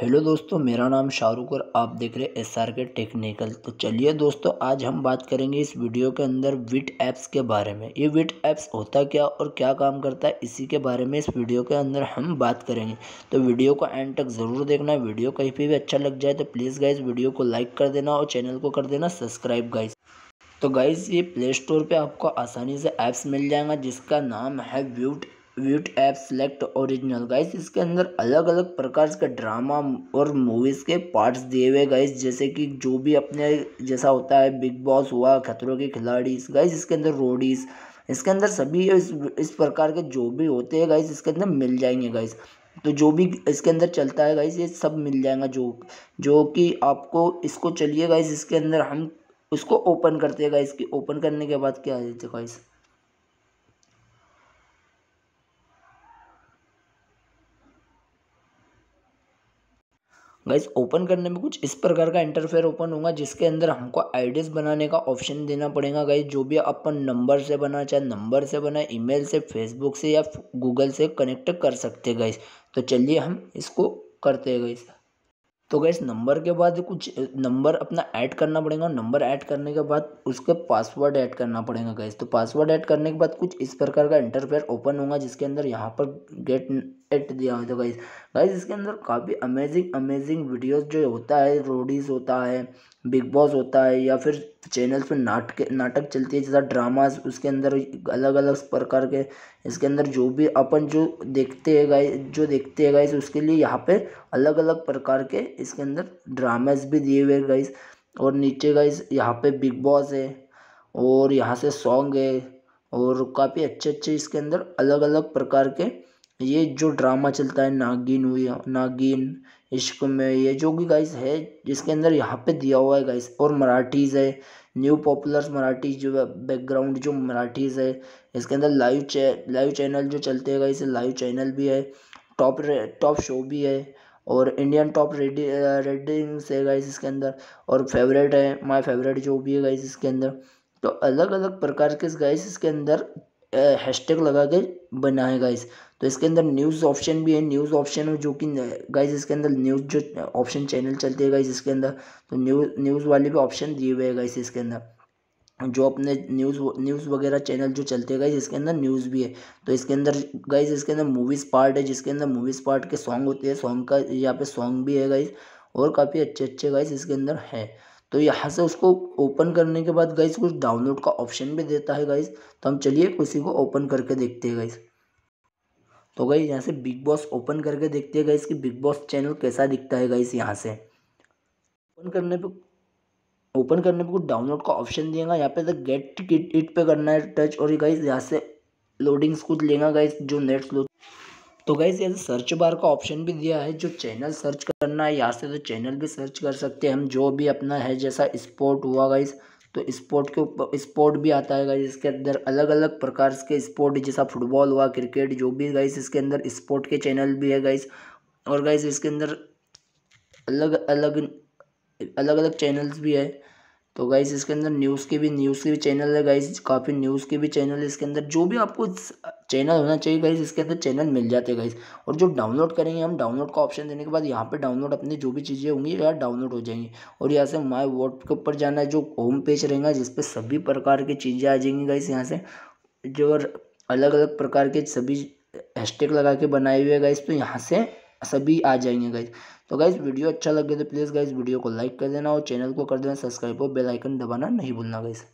hello दोस्तों मेरा नाम शाहरुख और आप देख रहे हैं एस आर के टेक्निकल तो चलिए दोस्तों आज हम बात करेंगे इस वीडियो के अंदर विट ऐप्स के बारे में ये विट ऐप्स होता क्या और क्या काम करता है इसी के बारे में इस वीडियो के अंदर हम बात करेंगे तो वीडियो को एंड तक ज़रूर देखना वीडियो कहीं पर भी अच्छा लग जाए तो प्लीज़ गाइज वीडियो को लाइक कर देना और चैनल को कर देना सब्सक्राइब गाइज तो गाइज़ ये प्ले स्टोर पर आपको आसानी से ऐप्स मिल जाएगा जिसका नाम है Voot Voot app select original guys इसके अंदर अलग अलग प्रकार के ड्रामा और मूवीज़ के पार्ट्स दिए हुए गाइस जैसे कि जो भी अपने जैसा होता है बिग बॉस हुआ खतरों के खिलाड़ी गाइस इसके अंदर रोडीज़ इसके अंदर सभी इस, इस प्रकार के जो भी होते हैं गाइस इसके अंदर मिल जाएंगे गाइस तो जो भी इसके अंदर चलता है गाइस ये सब मिल जाएगा जो जो कि आपको इसको चलिए गाइस इसके अंदर हम उसको ओपन करते हैं गाइस की ओपन करने के बाद क्या है गाइस गाइज ओपन करने में कुछ इस प्रकार का इंटरफेयर ओपन होगा जिसके अंदर हमको आईडीज बनाने का ऑप्शन देना पड़ेगा गाइज जो भी अपन नंबर से बना चाहे नंबर से बना ईमेल से फेसबुक से या गूगल से कनेक्ट कर सकते गाइज तो चलिए हम इसको करते हैं गाइज तो गैस नंबर के बाद कुछ नंबर अपना ऐड करना पड़ेगा और नंबर ऐड करने के बाद उसके पासवर्ड ऐड करना पड़ेगा गैस तो पासवर्ड ऐड करने के बाद कुछ इस प्रकार का इंटरफेयर ओपन होगा जिसके अंदर यहाँ पर गेट एट दिया हुआ था गाइज गाइज इसके अंदर काफ़ी अमेजिंग अमेजिंग वीडियोस जो होता है रोडीज़ होता है बिग बॉस होता है या फिर चैनल पर नाटक नाटक चलती है जैसा ड्रामास उसके अंदर अलग अलग प्रकार के इसके अंदर जो भी अपन जो देखते हैं गाय जो देखते हैं गाइस उसके लिए यहाँ पे अलग अलग प्रकार के इसके अंदर ड्रामास भी दिए हुए गाइस और नीचे गाइस यहाँ पे बिग बॉस है और यहाँ से सॉन्ग है और काफ़ी अच्छे अच्छे इसके अंदर अलग अलग प्रकार के ये जो ड्रामा चलता है नागिन हुई नागिन इश्क में ये जो भी गाइस है जिसके अंदर यहाँ पे दिया हुआ है गाइस और मराठीज़ है न्यू पॉपुलर मराठी जो बैकग्राउंड जो मराठीज़ है इसके अंदर लाइव चै लाइव चैनल जो चलते हैं गाइस लाइव चैनल भी है टॉप टॉप शो भी है और इंडियन टॉप रेडी रेडिंग्स है गाइस इसके अंदर और फेवरेट है माय फेवरेट जो भी है गाइस इसके अंदर तो अलग अलग प्रकार के गाइस इसके अंदर हैशटैग लगा के बनाए गाइस तो इसके अंदर न्यूज़ ऑप्शन भी है न्यूज़ ऑप्शन है जो कि गाइज इसके अंदर न्यूज़ जो ऑप्शन चैनल चलते हैं गाइज इसके अंदर तो न्यूज़ न्यूज़ वाले भी ऑप्शन दिए हुए हैं गाइज इसके अंदर जो अपने न्यूज़ न्यूज़ वगैरह चैनल जो चलते हैं गाइज इसके अंदर न्यूज़ भी है तो इसके अंदर गाइज इसके अंदर मूवीज़ पार्ट है जिसके अंदर मूवीज़ पार्ट के सॉन्ग होते हैं सॉन्ग का यहाँ पे सॉन्ग भी है गाइज और काफ़ी अच्छे अच्छे गाइज इसके अंदर है तो यहाँ से उसको ओपन करने के बाद गाइज कुछ डाउनलोड का ऑप्शन भी देता है गाइज तो हम चलिए उसी को ओपन करके देखते हैं गाइज़ तो गई यहाँ से बिग बॉस ओपन करके देखते हैं गई कि बिग बॉस चैनल कैसा दिखता है इस यहाँ से ओपन करने पे ओपन करने पे कुछ डाउनलोड का ऑप्शन दिएगा यहाँ पे गेट किट इट पे करना है टच और गई यहाँ से लोडिंग्स कुछ लेगा गई जो नेट स्लो तो गई यहाँ से सर्च बार का ऑप्शन भी दिया है जो चैनल सर्च करना है यहाँ से तो चैनल भी सर्च कर सकते हैं हम जो भी अपना है जैसा स्पोर्ट हुआ गाइस तो स्पोर्ट के ऊपर स्पोर्ट भी आता है गाइस इसके अंदर अलग अलग प्रकार के स्पोर्ट जैसा फुटबॉल हुआ क्रिकेट जो भी गाइस इसके अंदर स्पोर्ट के चैनल भी है गाइस और गाइस इसके अंदर अलग अलग अलग अलग चैनल्स भी है तो गाइस इसके अंदर न्यूज़ के भी न्यूज़ के भी चैनल है गाइस काफ़ी न्यूज़ के भी चैनल है इसके अंदर जो भी आपको चैनल होना चाहिए गाइस इसके अंदर चैनल मिल जाते हैं गाइस और जो डाउनलोड करेंगे हम डाउनलोड का ऑप्शन देने के बाद यहाँ पे डाउनलोड अपनी जो भी चीज़ें होंगी यार डाउनलोड हो जाएंगी और यहाँ से माई वोट के ऊपर जाना है जो होम पेज रहेगा जिस पर सभी प्रकार की चीज़ें आ जाएंगी गाइस यहाँ से जो अलग अलग प्रकार के सभी हैशटेग लगा के बनाए हुए गाइस तो यहाँ से सभी आ जाएंगे गाइस तो गाइज़ वीडियो अच्छा लगे तो प्लीज़ गाइज़ वीडियो को लाइक कर देना और चैनल को कर देना सब्सक्राइब और बेलाइकन दबाना नहीं भूलना गाइज़